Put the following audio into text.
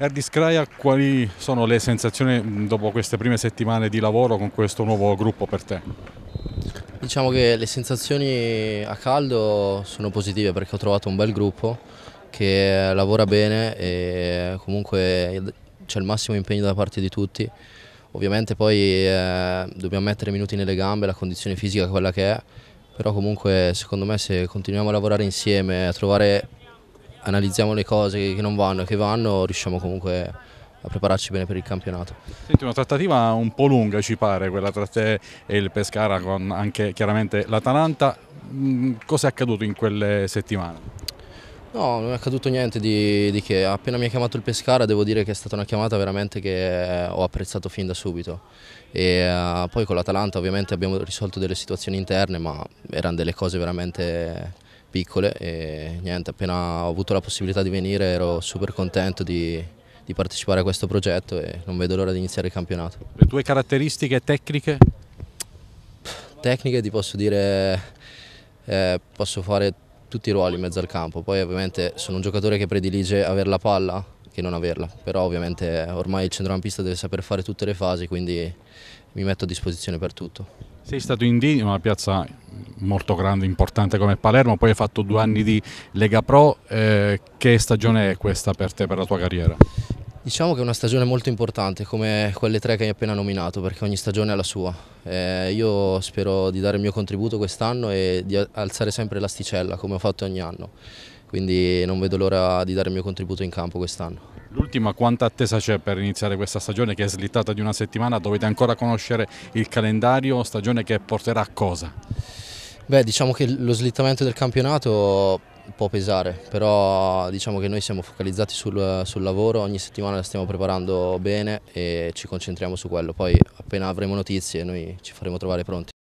Erdiscraia, quali sono le sensazioni dopo queste prime settimane di lavoro con questo nuovo gruppo per te? Diciamo che le sensazioni a caldo sono positive perché ho trovato un bel gruppo che lavora bene e comunque c'è il massimo impegno da parte di tutti. Ovviamente poi eh, dobbiamo mettere minuti nelle gambe, la condizione fisica è quella che è, però comunque secondo me se continuiamo a lavorare insieme, a trovare analizziamo le cose che non vanno e che vanno, riusciamo comunque a prepararci bene per il campionato. Senti, una trattativa un po' lunga ci pare, quella tra te e il Pescara con anche chiaramente l'Atalanta, mm, cosa è accaduto in quelle settimane? No, non è accaduto niente di, di, che. Appena mi ha chiamato il Pescara devo dire che è stata una chiamata veramente che eh, ho apprezzato fin da subito. E, uh, poi con l'Atalanta ovviamente abbiamo risolto delle situazioni interne, ma erano delle cose veramente piccole e niente, appena ho avuto la possibilità di venire ero super contento di, di partecipare a questo progetto e non vedo l'ora di iniziare il campionato. Le tue caratteristiche tecniche? Tecniche ti posso dire, eh, posso fare tutti i ruoli in mezzo al campo, poi ovviamente sono un giocatore che predilige avere la palla che non averla, però ovviamente ormai il centrocampista deve saper fare tutte le fasi, quindi mi metto a disposizione per tutto. Sei stato in D una piazza molto grande, importante come Palermo, poi hai fatto due anni di Lega Pro, eh, che stagione è questa per te, per la tua carriera? Diciamo che è una stagione molto importante come quelle tre che hai appena nominato perché ogni stagione ha la sua. Eh, io spero di dare il mio contributo quest'anno e di alzare sempre l'asticella come ho fatto ogni anno, quindi non vedo l'ora di dare il mio contributo in campo quest'anno. L'ultima, quanta attesa c'è per iniziare questa stagione che è slittata di una settimana? Dovete ancora conoscere il calendario, stagione che porterà a cosa? Beh, diciamo che lo slittamento del campionato può pesare, però diciamo che noi siamo focalizzati sul, sul, lavoro, ogni settimana la stiamo preparando bene e ci concentriamo su quello, poi appena avremo notizie noi ci faremo trovare pronti.